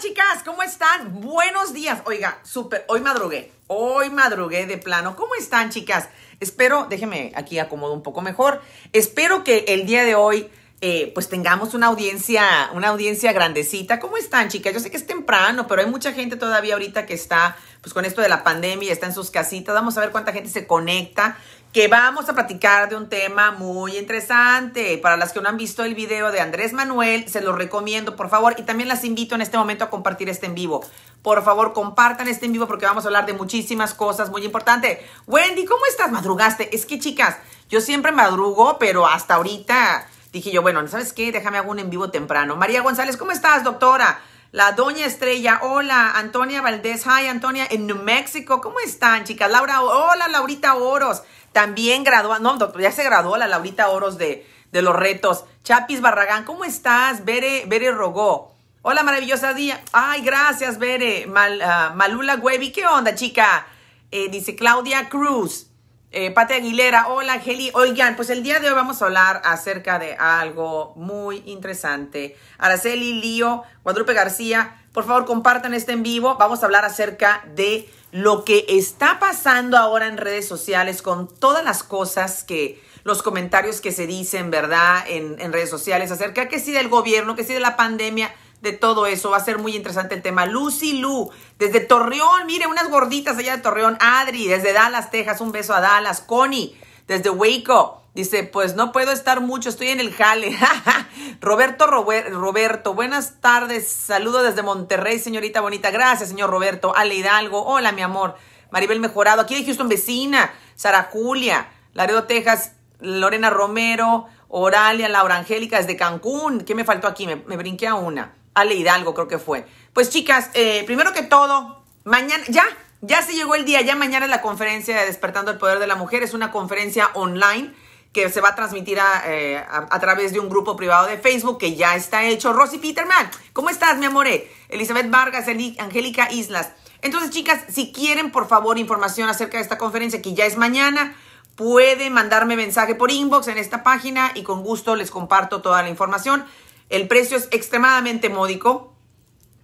chicas, ¿cómo están? Buenos días. Oiga, súper, hoy madrugué, hoy madrugué de plano. ¿Cómo están chicas? Espero, déjenme aquí acomodo un poco mejor. Espero que el día de hoy eh, pues tengamos una audiencia, una audiencia grandecita. ¿Cómo están, chicas? Yo sé que es temprano, pero hay mucha gente todavía ahorita que está, pues con esto de la pandemia, está en sus casitas. Vamos a ver cuánta gente se conecta, que vamos a platicar de un tema muy interesante. Para las que no han visto el video de Andrés Manuel, se lo recomiendo, por favor. Y también las invito en este momento a compartir este en vivo. Por favor, compartan este en vivo porque vamos a hablar de muchísimas cosas muy importantes. Wendy, ¿cómo estás? ¿Madrugaste? Es que, chicas, yo siempre madrugo, pero hasta ahorita dije yo, bueno, ¿sabes qué? Déjame hago un en vivo temprano. María González, ¿cómo estás, doctora? La Doña Estrella, hola. Antonia Valdés, hi, Antonia, en New Mexico. ¿Cómo están, chicas? Laura, hola, Laurita Oros. También graduó, no, doctor, ya se graduó la Laurita Oros de, los retos. Chapis Barragán, ¿cómo estás? Bere, Bere Rogó. Hola, maravillosa día. Ay, gracias, Bere. Ah, Malula Huevi, ¿qué onda, chica? Eh, dice Claudia Cruz. Eh, Pate Aguilera, hola Angeli. Oigan, pues el día de hoy vamos a hablar acerca de algo muy interesante. Araceli, Lío, Guadalupe García, por favor compartan este en vivo. Vamos a hablar acerca de lo que está pasando ahora en redes sociales con todas las cosas que los comentarios que se dicen, ¿verdad? En, en redes sociales acerca que sí del gobierno, que sí de la pandemia de todo eso. Va a ser muy interesante el tema. Lucy Lu, desde Torreón, mire, unas gorditas allá de Torreón. Adri, desde Dallas, Texas, un beso a Dallas. Connie, desde Waco. Dice, pues no puedo estar mucho, estoy en el jale. Roberto Roberto, buenas tardes. Saludo desde Monterrey, señorita bonita. Gracias, señor Roberto. Ale Hidalgo, hola, mi amor. Maribel Mejorado, aquí de Houston, vecina. Sara Julia, Laredo, Texas. Lorena Romero, Oralia, Laura Angélica, desde Cancún. ¿Qué me faltó aquí? me brinqué a una. Ale Hidalgo creo que fue. Pues chicas, eh, primero que todo, mañana, ya, ya se llegó el día, ya mañana es la conferencia de Despertando el Poder de la Mujer, es una conferencia online que se va a transmitir eh, a, través de un grupo privado de Facebook que ya está hecho. Rosy Peterman, ¿cómo estás, mi amore? Elizabeth Vargas, Angélica Islas. Entonces, chicas, si quieren, por favor, información acerca de esta conferencia que ya es mañana, pueden mandarme mensaje por inbox en esta página y con gusto les comparto toda la información. El precio es extremadamente módico.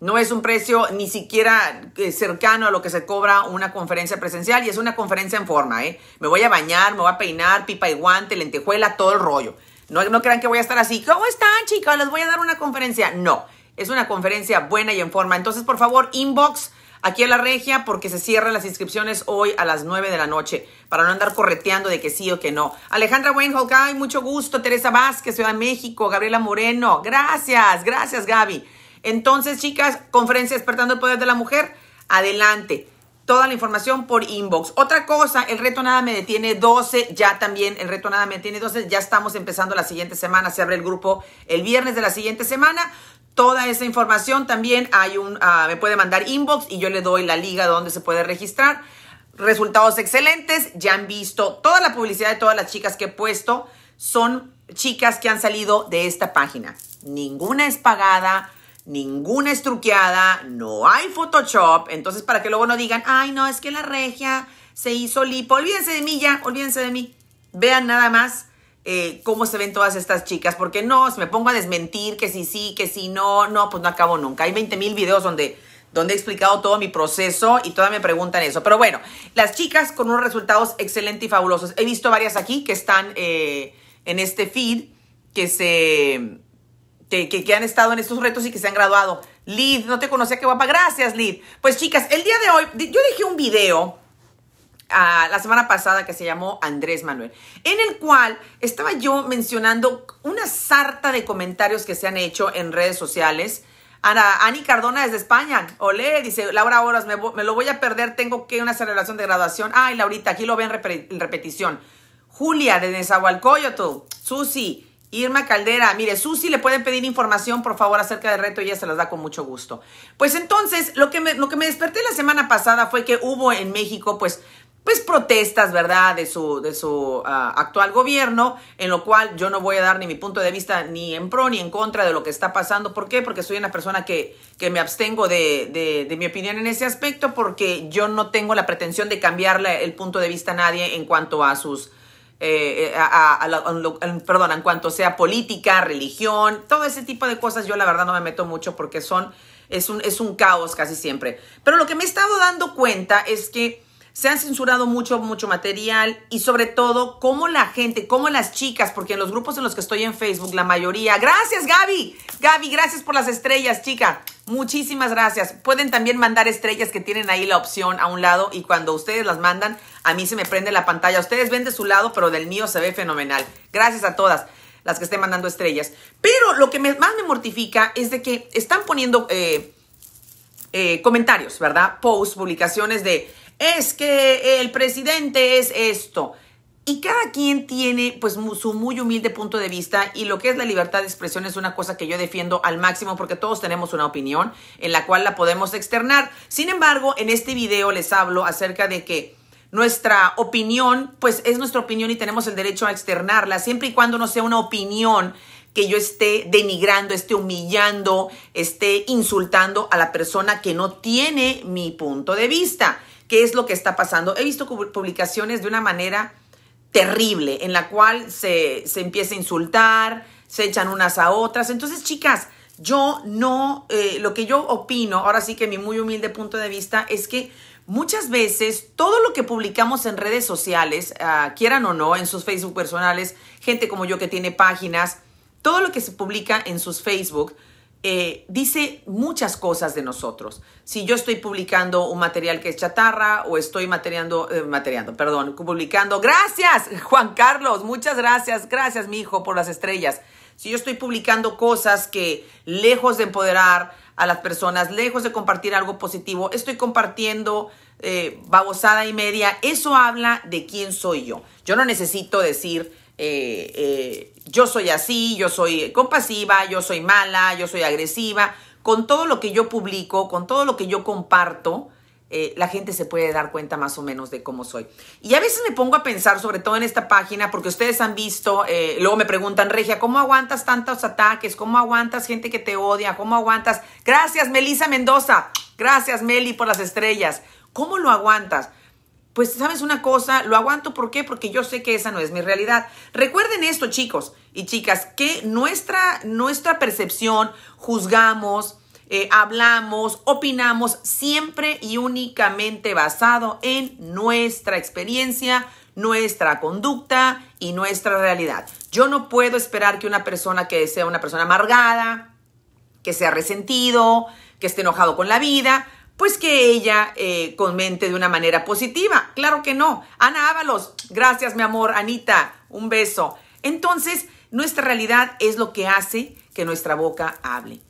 No es un precio ni siquiera eh, cercano a lo que se cobra una conferencia presencial y es una conferencia en forma. ¿eh? Me voy a bañar, me voy a peinar, pipa y guante, lentejuela, todo el rollo. No, no crean que voy a estar así, ¿cómo están chicas? Les voy a dar una conferencia. No, es una conferencia buena y en forma. Entonces, por favor, inbox aquí en La Regia porque se cierran las inscripciones hoy a las 9 de la noche para no andar correteando de que sí o que no. Alejandra Wayne Hay mucho gusto. Teresa Vázquez, Ciudad de México. Gabriela Moreno, gracias, gracias Gaby. Entonces, chicas, conferencia Despertando el Poder de la Mujer, adelante toda la información por inbox. Otra cosa, el reto nada me detiene 12, ya también el reto nada me detiene 12, ya estamos empezando la siguiente semana, se abre el grupo el viernes de la siguiente semana. Toda esa información también hay un, ah, me puede mandar inbox y yo le doy la liga donde se puede registrar. Resultados excelentes, ya han visto toda la publicidad de todas las chicas que he puesto, son chicas que han salido de esta página. Ninguna es pagada, Ninguna estruqueada no hay Photoshop. Entonces, para que luego no digan, ay, no, es que la regia se hizo lipo. Olvídense de mí ya, olvídense de mí. Vean nada más eh, cómo se ven todas estas chicas, porque no, si me pongo a desmentir que sí, sí, que sí, no, no, pues no acabo nunca. Hay 20 mil videos donde, donde he explicado todo mi proceso y todas me preguntan eso. Pero bueno, las chicas con unos resultados excelentes y fabulosos. He visto varias aquí que están eh, en este feed que se que, han estado en estos retos y que se han graduado. Lid, no te conocía, qué guapa. Gracias, Lid. Pues chicas, el día de hoy, yo dejé un video ah, la semana pasada que se llamó Andrés Manuel, en el cual estaba yo mencionando una sarta de comentarios que se han hecho en redes sociales. Ana, Ani Cardona desde España, olé, dice Laura Horas, me, lo voy a perder, tengo que una celebración de graduación. Ay, Laurita, aquí lo ven en repetición. Julia de Nezahualcóyotl, Susi, Irma Caldera, mire, Susi, le pueden pedir información, por favor, acerca del reto, ella se las da con mucho gusto. Pues entonces, lo que me, lo que me desperté la semana pasada fue que hubo en México, pues, pues protestas, ¿verdad?, de su, de su ah, actual gobierno, en lo cual yo no voy a dar ni mi punto de vista ni en pro ni en contra de lo que está pasando. ¿Por qué? Porque soy una persona que, que me abstengo de, de, de mi opinión en ese aspecto, porque yo no tengo la pretensión de cambiarle el punto de vista a nadie en cuanto a sus eh, eh, a, perdón, en cuanto sea política, religión, todo ese tipo de cosas, yo la verdad no me meto mucho porque son, es un, es un caos casi siempre. Pero lo que me he estado dando cuenta es que se han censurado mucho, mucho material y sobre todo cómo la gente, Como las chicas, porque en los grupos en los que estoy en Facebook, la mayoría, gracias Gaby, Gaby, gracias por las estrellas, chica. Muchísimas gracias. Pueden también mandar estrellas que tienen ahí la opción a un lado y cuando ustedes las mandan, a mí se me prende la pantalla. Ustedes ven de su lado, pero del mío se ve fenomenal. Gracias a todas las que estén mandando estrellas. Pero lo que más me mortifica es de que están poniendo eh, eh, comentarios, ¿verdad? Posts, publicaciones de, es que el presidente es esto. Y cada quien tiene pues su muy humilde punto de vista y lo que es la libertad de expresión es una cosa que yo defiendo al máximo porque todos tenemos una opinión en la cual la podemos externar. Sin embargo, en este video les hablo acerca de que nuestra opinión, pues es nuestra opinión y tenemos el derecho a externarla, siempre y cuando no sea una opinión que yo esté denigrando, esté humillando, esté insultando a la persona que no tiene mi punto de vista. ¿Qué es lo que está pasando? He visto publicaciones de una manera terrible en la cual se, empieza a insultar, se echan unas a otras. Entonces, chicas, yo no, eh, lo que yo opino, ahora sí que mi muy humilde punto de vista es que Muchas veces todo lo que publicamos en redes sociales, ah, quieran o no, en sus Facebook personales, gente como yo que tiene páginas, todo lo que se publica en sus Facebook eh, dice muchas cosas de nosotros. Si yo estoy publicando un material que es chatarra o estoy materiando, eh, materiando, perdón, publicando, gracias Juan Carlos, muchas gracias, gracias mi hijo por las estrellas. Si yo estoy publicando cosas que lejos de empoderar, a las personas, lejos de compartir algo positivo, estoy compartiendo eh, babosada y media, eso habla de quién soy yo. Yo no necesito decir, eh, eh, yo soy así, yo soy compasiva, yo soy mala, yo soy agresiva. Con todo lo que yo publico, con todo lo que yo comparto, eh, la gente se puede dar cuenta más o menos de cómo soy. Y a veces me pongo a pensar, sobre todo en esta página, porque ustedes han visto, eh, luego me preguntan, Regia, ¿cómo aguantas tantos ataques? ¿Cómo aguantas gente que te odia? ¿Cómo aguantas? Gracias, Melisa Mendoza. Gracias, Meli, por las estrellas. ¿Cómo lo aguantas? Pues sabes una cosa, lo aguanto ¿por qué? Porque yo sé que esa no es mi realidad. Recuerden esto, chicos y chicas, que nuestra, nuestra percepción juzgamos, eh, hablamos, opinamos, siempre y únicamente basado en nuestra experiencia, nuestra conducta y nuestra realidad. Yo no puedo esperar que una persona que sea una persona amargada, que sea resentido, que esté enojado con la vida, pues que ella eh, comente de una manera positiva. Claro que no. Ana Ábalos, gracias mi amor, Anita, un beso. Entonces, nuestra realidad es lo que hace que nuestra boca hable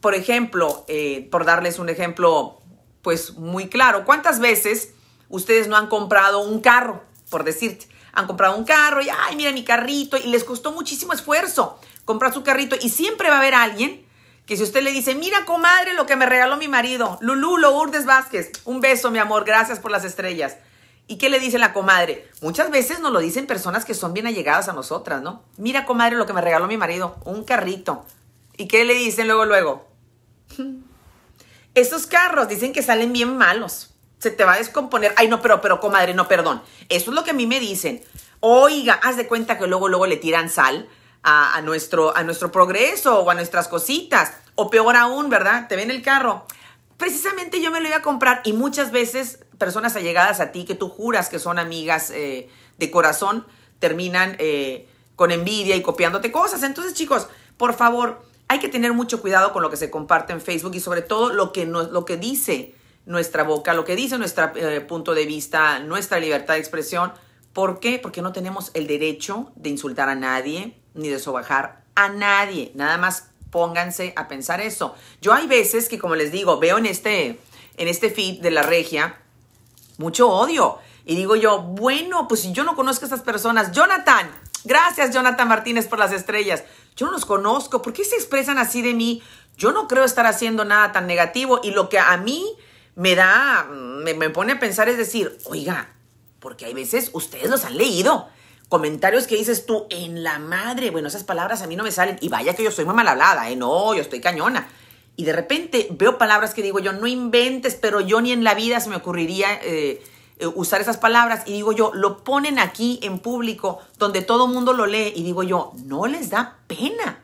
por ejemplo, eh, por darles un ejemplo pues muy claro, ¿cuántas veces ustedes no han comprado un carro, por decirte? Han comprado un carro y, ay, mira mi carrito, y les costó muchísimo esfuerzo comprar su carrito, y siempre va a haber alguien que si usted le dice, mira comadre lo que me regaló mi marido, Lulú Lourdes Vázquez, un beso mi amor, gracias por las estrellas. ¿Y qué le dice la comadre? Muchas veces nos lo dicen personas que son bien allegadas a nosotras, ¿no? Mira comadre lo que me regaló mi marido, un carrito. ¿Y qué le dicen luego, luego? Estos carros dicen que salen bien malos. Se te va a descomponer. Ay, no, pero, pero, comadre, no, perdón. Eso es lo que a mí me dicen. Oiga, haz de cuenta que luego, luego le tiran sal a, nuestro, a nuestro progreso o a nuestras cositas. O peor aún, ¿verdad? Te ven el carro. Precisamente yo me lo iba a comprar y muchas veces personas allegadas a ti que tú juras que son amigas eh, de corazón terminan eh, con envidia y copiándote cosas. Entonces, chicos, por favor, hay que tener mucho cuidado con lo que se comparte en Facebook y sobre todo lo que, no, lo que dice nuestra boca, lo que dice nuestro eh, punto de vista, nuestra libertad de expresión. ¿Por qué? Porque no tenemos el derecho de insultar a nadie ni de sobajar a nadie. Nada más pónganse a pensar eso. Yo hay veces que, como les digo, veo en este, en este feed de la regia mucho odio. Y digo yo, bueno, pues si yo no conozco a estas personas, Jonathan, gracias Jonathan Martínez por las estrellas. Yo no los conozco. ¿Por qué se expresan así de mí? Yo no creo estar haciendo nada tan negativo. Y lo que a mí me da, mm, me, pone a pensar es decir, oiga, porque hay veces ustedes los han leído. Comentarios que dices tú, en la madre, bueno, esas palabras a mí no me salen. Y vaya que yo soy muy mal hablada, ¿eh? No, yo estoy cañona. Y de repente veo palabras que digo yo, no inventes, pero yo ni en la vida se me ocurriría eh, eh, usar esas palabras y digo yo, lo ponen aquí en público donde todo mundo lo lee y digo yo, no les da pena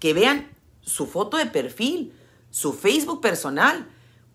que vean su foto de perfil, su Facebook personal,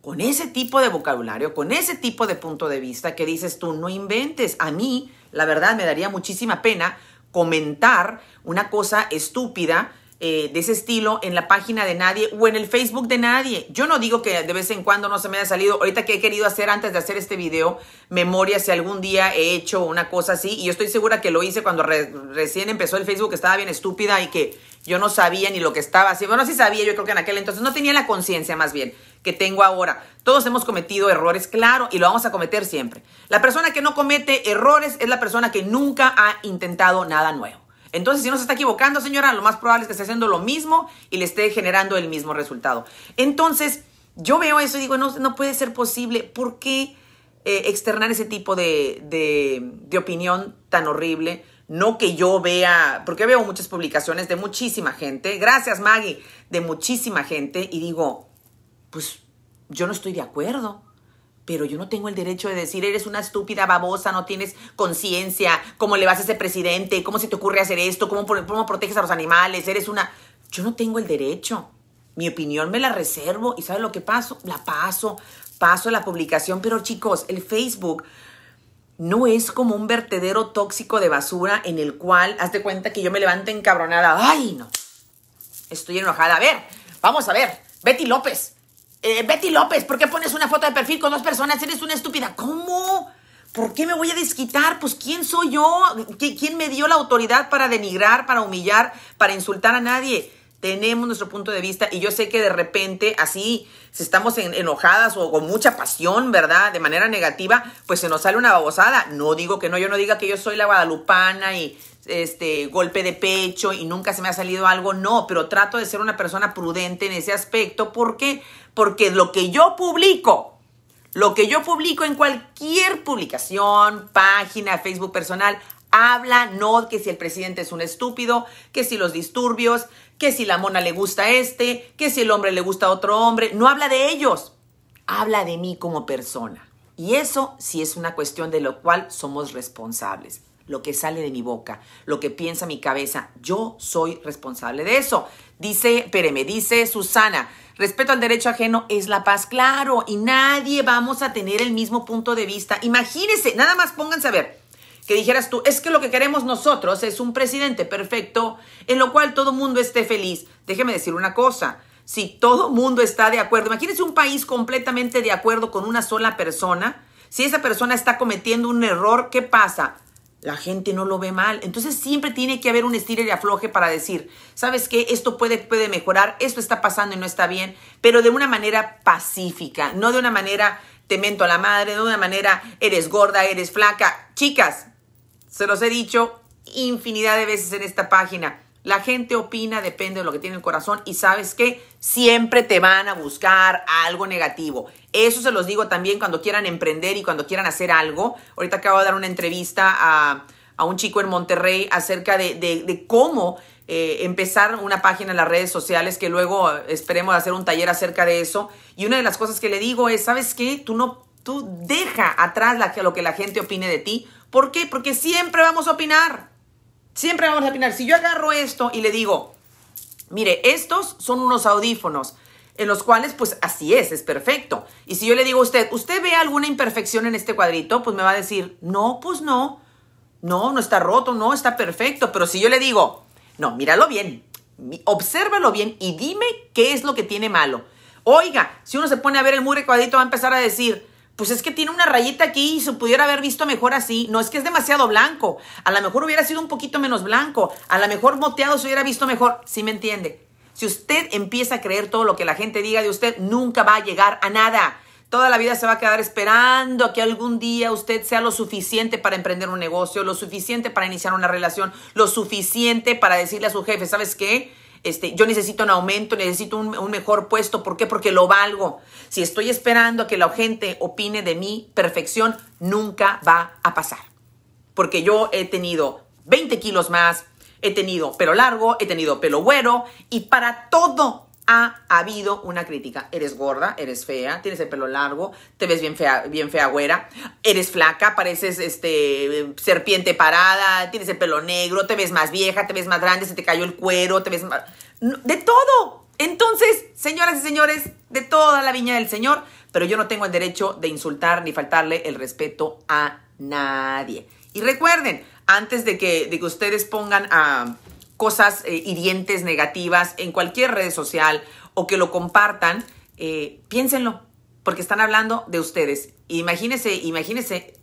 con ese tipo de vocabulario, con ese tipo de punto de vista que dices tú, no inventes. A mí, la verdad, me daría muchísima pena comentar una cosa estúpida eh, de ese estilo en la página de nadie o en el Facebook de nadie. Yo no digo que de vez en cuando no se me haya salido. Ahorita que he querido hacer antes de hacer este video, memoria si algún día he hecho una cosa así. Y yo estoy segura que lo hice cuando recién empezó el Facebook, estaba bien estúpida y que yo no sabía ni lo que estaba haciendo. Bueno, sí sabía, yo creo que en aquel entonces no tenía la conciencia más bien que tengo ahora. Todos hemos cometido errores, claro, y lo vamos a cometer siempre. La persona que no comete errores es la persona que nunca ha intentado nada nuevo. Entonces, si no se está equivocando, señora, lo más probable es que esté haciendo lo mismo y le esté generando el mismo resultado. Entonces, yo veo eso y digo, no, no puede ser posible. ¿Por qué eh, externar ese tipo de opinión tan horrible? No que yo vea, porque veo muchas publicaciones de muchísima gente, gracias Maggie, de muchísima gente, y digo, pues yo no estoy de acuerdo. Pero yo no tengo el derecho de decir, eres una estúpida babosa, no tienes conciencia, cómo le vas a ese presidente, cómo se te ocurre hacer esto, cómo, cómo proteges a los animales, eres una... Yo no tengo el derecho. Mi opinión me la reservo y ¿sabes lo que paso? La paso, paso la publicación. Pero chicos, el Facebook no es como un vertedero tóxico de basura en el cual, de cuenta que yo me levanto encabronada. ¡Ay, no! Estoy enojada. A ver, vamos a ver. Betty López, eh, Betty López, ¿por qué pones una foto de perfil con dos personas? Eres una estúpida. ¿Cómo? ¿Por qué me voy a desquitar? Pues ¿quién soy yo? ¿Quién me dio la autoridad para denigrar, para humillar, para insultar a nadie? tenemos nuestro punto de vista y yo sé que de repente así, si estamos enojadas o con mucha pasión, ¿verdad? De manera negativa, pues se nos sale una babosada. No digo que no, yo no diga que yo soy la guadalupana y este golpe de pecho y nunca se me ha salido algo, no, pero trato de ser una persona prudente en ese aspecto. ¿Por qué? Porque lo que yo publico, lo que yo publico en cualquier publicación, página, Facebook personal, habla no que si el presidente es un estúpido, que si los disturbios, que si la mona le gusta a este, que si el hombre le gusta a otro hombre. No habla de ellos, habla de mí como persona. Y eso sí es una cuestión de lo cual somos responsables. Lo que sale de mi boca, lo que piensa mi cabeza, yo soy responsable de eso. Dice, me dice Susana, respeto al derecho ajeno es la paz, claro, y nadie vamos a tener el mismo punto de vista. Imagínense, nada más pónganse a ver, que dijeras tú, es que lo que queremos nosotros es un presidente perfecto en lo cual todo mundo esté feliz. Déjeme decir una cosa, si todo mundo está de acuerdo, imagínese un país completamente de acuerdo con una sola persona, si esa persona está cometiendo un error, ¿qué pasa? La gente no lo ve mal. Entonces siempre tiene que haber un estilo de afloje para decir, ¿sabes qué? Esto puede, puede mejorar, esto está pasando y no está bien, pero de una manera pacífica, no de una manera te mento a la madre, de una manera eres gorda, eres flaca. Chicas, se los he dicho infinidad de veces en esta página. La gente opina, depende de lo que tiene el corazón y sabes que siempre te van a buscar algo negativo. Eso se los digo también cuando quieran emprender y cuando quieran hacer algo. Ahorita acabo de dar una entrevista a, un chico en Monterrey acerca de, cómo eh, empezar una página en las redes sociales, que luego eh, esperemos hacer un taller acerca de eso. Y una de las cosas que le digo es, ¿sabes qué? Tú no, tú deja atrás lo que la gente opine de ti ¿Por qué? Porque siempre vamos a opinar. Siempre vamos a opinar. Si yo agarro esto y le digo, mire, estos son unos audífonos en los cuales pues así es, es perfecto. Y si yo le digo a usted, ¿usted ve alguna imperfección en este cuadrito? Pues me va a decir, no, pues no, no, no está roto, no, está perfecto. Pero si yo le digo, no, míralo bien, obsérvalo bien y dime qué es lo que tiene malo. Oiga, si uno se pone a ver el mugre cuadrito va a empezar a decir, pues es que tiene una rayita aquí y se pudiera haber visto mejor así. No es que es demasiado blanco. A lo mejor hubiera sido un poquito menos blanco. A lo mejor moteado se hubiera visto mejor. ¿Sí me entiende? Si usted empieza a creer todo lo que la gente diga de usted, nunca va a llegar a nada. Toda la vida se va a quedar esperando a que algún día usted sea lo suficiente para emprender un negocio, lo suficiente para iniciar una relación, lo suficiente para decirle a su jefe, ¿sabes qué? Este, yo necesito un aumento, necesito un, mejor puesto. ¿Por qué? Porque lo valgo. Si estoy esperando a que la gente opine de mi perfección, nunca va a pasar. Porque yo he tenido 20 kilos más, he tenido pelo largo, he tenido pelo güero y para todo ha habido una crítica. Eres gorda, eres fea, tienes el pelo largo, te ves bien fea, bien fea güera, eres flaca, pareces este serpiente parada, tienes el pelo negro, te ves más vieja, te ves más grande, se te cayó el cuero, te ves más de todo. Entonces, señoras y señores, de toda la viña del Señor, pero yo no tengo el derecho de insultar ni faltarle el respeto a nadie. Y recuerden, antes de que ustedes pongan a cosas eh, hirientes, negativas en cualquier red social o que lo compartan, eh, piénsenlo, porque están hablando de ustedes. Imagínense, imagínense,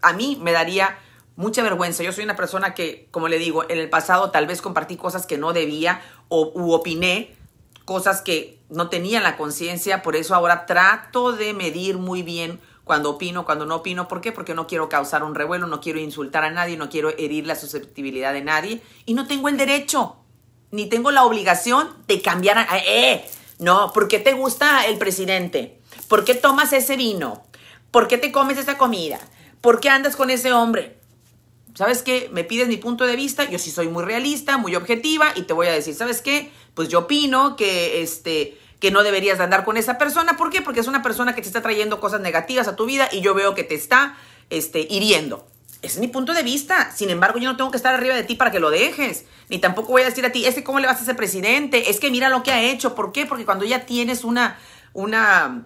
a mí me daría mucha vergüenza. Yo soy una persona que, como le digo, en el pasado tal vez compartí cosas que no debía o u opiné cosas que no tenía la conciencia, por eso ahora trato de medir muy bien cuando opino, cuando no opino. ¿Por qué? Porque no quiero causar un revuelo, no quiero insultar a nadie, no quiero herir la susceptibilidad de nadie y no tengo el derecho ni tengo la obligación de cambiar. A, eh, ¡Eh! No, ¿por qué te gusta el presidente? ¿Por qué tomas ese vino? ¿Por qué te comes esa comida? ¿Por qué andas con ese hombre? ¿Sabes qué? Me pides mi punto de vista, yo sí soy muy realista, muy objetiva y te voy a decir, ¿sabes qué? Pues yo opino que este que no deberías andar con esa persona. ¿Por qué? Porque es una persona que te está trayendo cosas negativas a tu vida y yo veo que te está este, hiriendo. Ese es mi punto de vista. Sin embargo, yo no tengo que estar arriba de ti para que lo dejes. Ni tampoco voy a decir a ti, es cómo le vas a ser presidente, es que mira lo que ha hecho. ¿Por qué? Porque cuando ya tienes una, una,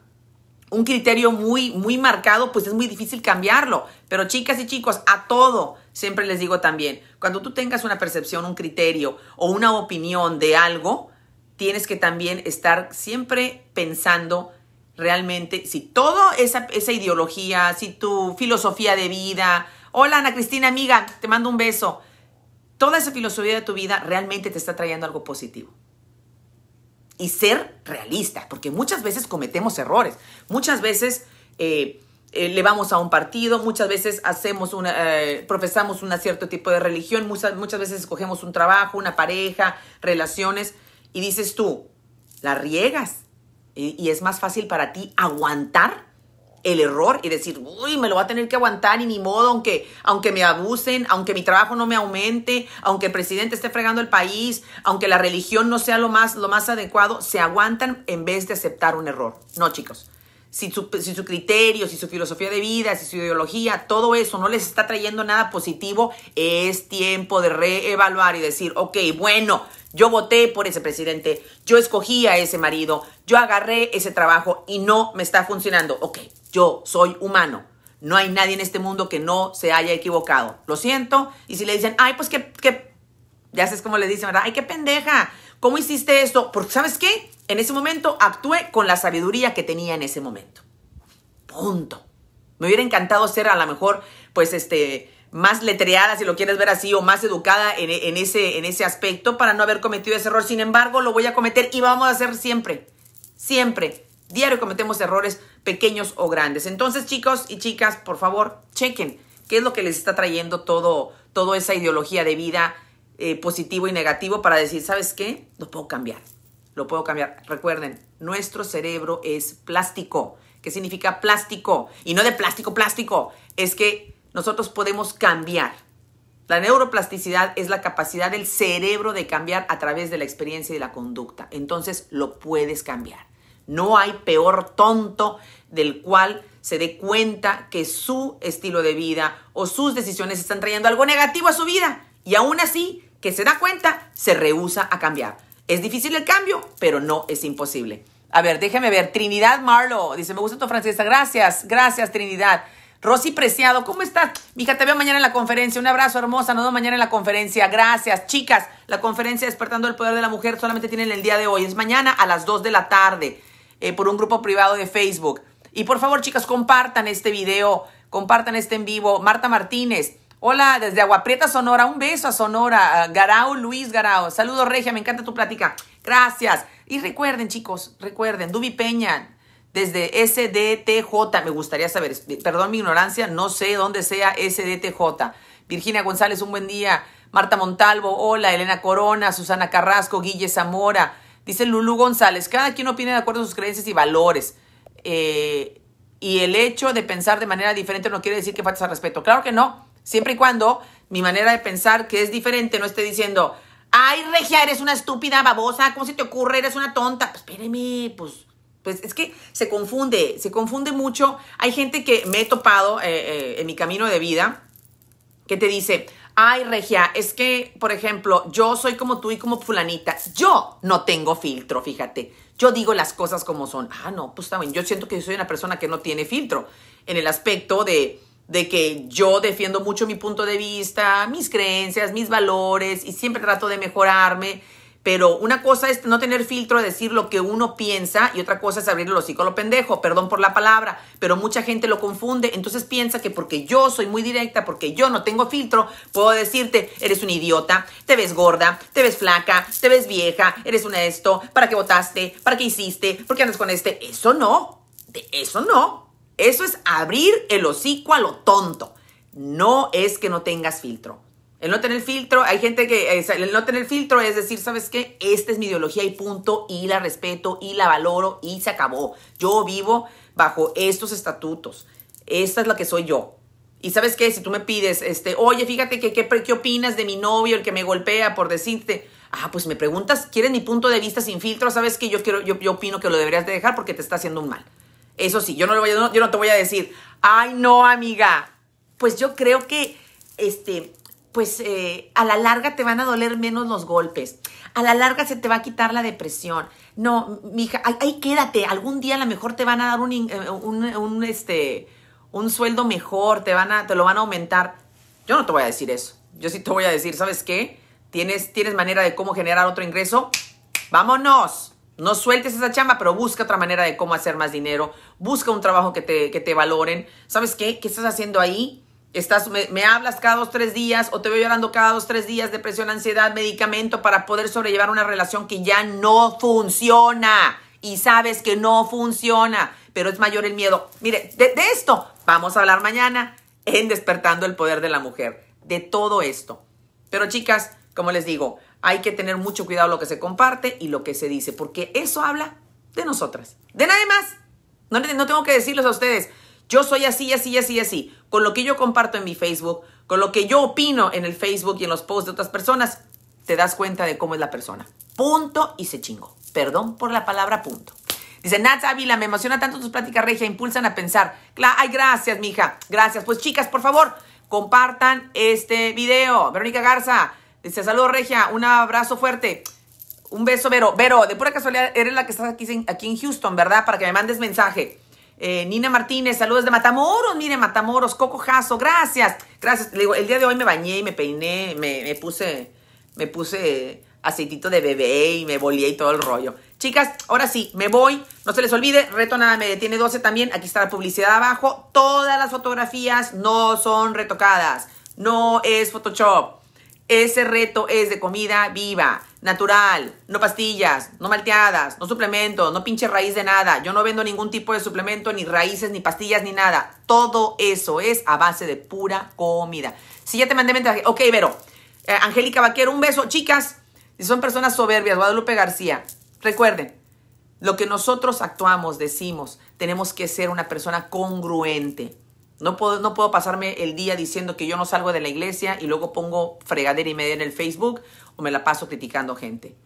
un criterio muy, muy marcado, pues es muy difícil cambiarlo. Pero chicas y chicos, a todo, siempre les digo también, cuando tú tengas una percepción, un criterio o una opinión de algo, tienes que también estar siempre pensando realmente si toda esa, ideología, si tu filosofía de vida, hola Ana Cristina amiga, te mando un beso, toda esa filosofía de tu vida realmente te está trayendo algo positivo. Y ser realista, porque muchas veces cometemos errores, muchas veces... Eh, eh, le vamos a un partido, muchas veces hacemos una, eh, profesamos un cierto tipo de religión, muchas, muchas veces escogemos un trabajo, una pareja, relaciones, y dices tú, la riegas. Y, es más fácil para ti aguantar el error y decir, uy, me lo va a tener que aguantar y ni modo, aunque, aunque me abusen, aunque mi trabajo no me aumente, aunque el presidente esté fregando el país, aunque la religión no sea lo más, lo más adecuado, se aguantan en vez de aceptar un error. No, chicos. Si su, si su, criterio, si su filosofía de vida, si su ideología, todo eso no les está trayendo nada positivo, es tiempo de reevaluar y decir, ok, bueno, yo voté por ese presidente, yo escogí a ese marido, yo agarré ese trabajo y no me está funcionando. Ok, yo soy humano. No hay nadie en este mundo que no se haya equivocado. Lo siento. Y si le dicen, ay, pues que, ya sabes cómo le dicen, ¿verdad? Ay, qué pendeja. ¿Cómo hiciste esto? Porque sabes qué? En ese momento actué con la sabiduría que tenía en ese momento. Punto. Me hubiera encantado ser a lo mejor, pues, este, más letreada, si lo quieres ver así, o más educada e, en, ese, en ese aspecto para no haber cometido ese error. Sin embargo, lo voy a cometer y vamos a hacer siempre, siempre. Diario cometemos errores pequeños o grandes. Entonces, chicos y chicas, por favor, chequen qué es lo que les está trayendo todo, toda esa ideología de vida eh, positivo y negativo para decir, ¿sabes qué? Lo puedo cambiar. Lo puedo cambiar. Recuerden, nuestro cerebro es plástico. ¿Qué significa plástico? Y no de plástico, plástico. Es que nosotros podemos cambiar. La neuroplasticidad es la capacidad del cerebro de cambiar a través de la experiencia y de la conducta. Entonces lo puedes cambiar. No hay peor tonto del cual se dé cuenta que su estilo de vida o sus decisiones están trayendo algo negativo a su vida. Y aún así, que se da cuenta, se rehúsa a cambiar. Es difícil el cambio, pero no es imposible. A ver, déjeme ver. Trinidad Marlo dice, me gusta tu francesa. Gracias, gracias Trinidad. Rosy Preciado, ¿cómo estás? Mija, te veo mañana en la conferencia. Un abrazo hermosa, nos vemos mañana en la conferencia. Gracias, chicas. La conferencia Despertando el Poder de la Mujer solamente tienen el día de hoy. Es mañana a las 2 de la tarde eh, por un grupo privado de Facebook. Y por favor, chicas, compartan este video, compartan este en vivo. Marta Martínez. Hola, desde Aguaprieta, Sonora. Un beso a Sonora. Garao, Luis Garao. Saludos, Regia. Me encanta tu plática. Gracias. Y recuerden, chicos, recuerden, Dubi Peña, desde SDTJ. Me gustaría saber, perdón mi ignorancia, no sé dónde sea SDTJ. Virginia González, un buen día. Marta Montalvo, hola. Elena Corona, Susana Carrasco, Guille Zamora. Dice Lulú González, cada quien opina de acuerdo a sus creencias y valores. Eh, y el hecho de pensar de manera diferente no quiere decir que faltes al respeto. Claro que no. Siempre y cuando mi manera de pensar que es diferente no esté diciendo, ay, Regia, eres una estúpida babosa, ¿cómo se te ocurre? Eres una tonta. Pues espéreme, pues pues es que se confunde, se confunde mucho. Hay gente que me he topado eh, eh, en mi camino de vida que te dice, ay Regia, es que, por ejemplo, yo soy como tú y como fulanita. Yo no tengo filtro, fíjate. Yo digo las cosas como son. Ah, no, pues también, yo siento que soy una persona que no tiene filtro en el aspecto de, de que yo defiendo mucho mi punto de vista, mis creencias, mis valores y siempre trato de mejorarme pero una cosa es no tener filtro decir lo que uno piensa y otra cosa es abrir el hocico a lo pendejo, perdón por la palabra, pero mucha gente lo confunde. Entonces piensa que porque yo soy muy directa, porque yo no tengo filtro, puedo decirte, eres un idiota, te ves gorda, te ves flaca, te ves vieja, eres una esto, ¿para qué votaste? ¿Para qué hiciste? ¿Por qué andas con este? Eso no, de eso no. Eso es abrir el hocico a lo tonto. No es que no tengas filtro el no tener filtro, hay gente que, eh, el no tener filtro es decir, ¿sabes qué? Esta es mi ideología y punto, y la respeto, y la valoro, y se acabó. Yo vivo bajo estos estatutos. Esta es la que soy yo. Y sabes qué, si tú me pides, este, oye, fíjate que qué opinas de mi novio, el que me golpea por decirte, ah, pues me preguntas, ¿quieres mi punto de vista sin filtro? Sabes qué? yo quiero, yo, opino que lo deberías de dejar porque te está haciendo un mal. Eso sí, yo no, lo voy, a no, yo no te voy a decir, ay, no, amiga. Pues yo creo que, este, pues eh, a la larga te van a doler menos los golpes, a la larga se te va a quitar la depresión. No, mija, ahí quédate, algún día a lo mejor te van a dar eh, un, este, un sueldo mejor, te, van a, te lo van a aumentar. Yo no te voy a decir eso, yo sí te voy a decir, ¿sabes qué? Tienes, tienes manera de cómo generar otro ingreso, vámonos. No sueltes esa chamba, pero busca otra manera de cómo hacer más dinero. Busca un trabajo que te, que te valoren. ¿Sabes qué? ¿Qué estás haciendo ahí? estás, me, hablas cada dos, tres días o te veo llorando cada dos, tres días, depresión, ansiedad, medicamento para poder sobrellevar una relación que ya no funciona y sabes que no funciona, pero es mayor el miedo. Mire, de, esto vamos a hablar mañana en Despertando el Poder de la Mujer, de todo esto. Pero chicas, como les digo, hay que tener mucho cuidado lo que se comparte y lo que se dice, porque eso habla de nosotras, de nadie más. No, no tengo que decirles a ustedes, yo soy así, así, así, así. Con lo que yo comparto en mi Facebook, con lo que yo opino en el Facebook y en los posts de otras personas, te das cuenta de cómo es la persona. Punto y se chingo. Perdón por la palabra punto. Dice Nats Ávila, me emociona tanto tus pláticas regia, impulsan a pensar. Ay, gracias, mija. Gracias. Pues chicas, por favor, compartan este video. Verónica Garza, dice saludo, regia, un abrazo fuerte. Un beso, Vero. Vero, de pura casualidad, eres la que estás aquí, aquí en Houston, ¿verdad? Para que me mandes mensaje. Eh, Nina Martínez, saludos de Matamoros, mire Matamoros, Coco Jaso, gracias, gracias. el día de hoy me bañé y me peiné, me, puse, me puse aceitito de bebé y me volé y todo el rollo. Chicas, ahora sí, me voy. No se les olvide, Reto Nada Me Detiene 12 también. Aquí está la publicidad abajo. Todas las fotografías no son retocadas. No es Photoshop. Ese reto es de comida viva natural, no pastillas, no malteadas, no suplementos, no pinche raíz de nada. Yo no vendo ningún tipo de suplemento, ni raíces, ni pastillas, ni nada. Todo eso es a base de pura comida. Si ya te mandé mensaje, ok, pero, eh, Angélica Vaquero, un beso. Chicas, si son personas soberbias, Guadalupe García, recuerden, lo que nosotros actuamos, decimos, tenemos que ser una persona congruente. No puedo, no puedo pasarme el día diciendo que yo no salgo de la iglesia y luego pongo fregadera y media en el Facebook o me la paso criticando gente.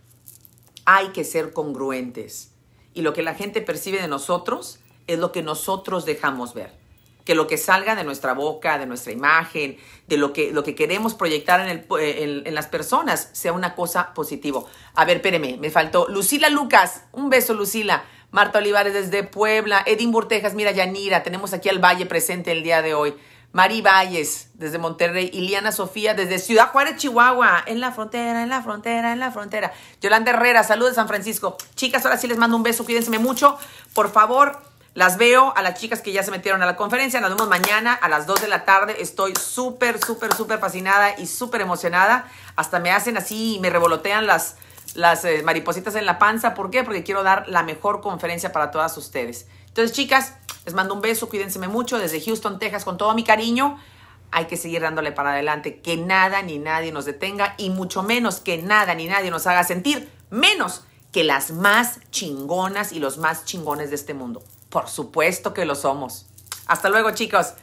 Hay que ser congruentes. Y lo que la gente percibe de nosotros es lo que nosotros dejamos ver. Que lo que salga de nuestra boca, de nuestra imagen, de lo que, lo que queremos proyectar en, las personas sea una cosa positiva. A ver, espéreme, me faltó. Lucila Lucas, un beso Lucila. Marta Olivares desde Puebla, Edín Burtejas, mira Yanira, tenemos aquí al Valle presente el día de hoy. Mari Valles desde Monterrey, Iliana Sofía desde Ciudad Juárez, Chihuahua, en la frontera, en la frontera, en la frontera. Yolanda Herrera, saludos San Francisco. Chicas, ahora sí les mando un beso, cuídense mucho. Por favor, las veo a las chicas que ya se metieron a la conferencia. Nos vemos mañana a las 2 de la tarde. Estoy súper, súper, súper fascinada y súper emocionada. Hasta me hacen así, me revolotean las, las eh, maripositas en la panza. ¿Por qué? Porque quiero dar la mejor conferencia para todas ustedes. Entonces, chicas, les mando un beso, cuídense mucho desde Houston, Texas, con todo mi cariño. Hay que seguir dándole para adelante, que nada ni nadie nos detenga y mucho menos que nada ni nadie nos haga sentir menos que las más chingonas y los más chingones de este mundo. Por supuesto que lo somos. Hasta luego, chicos.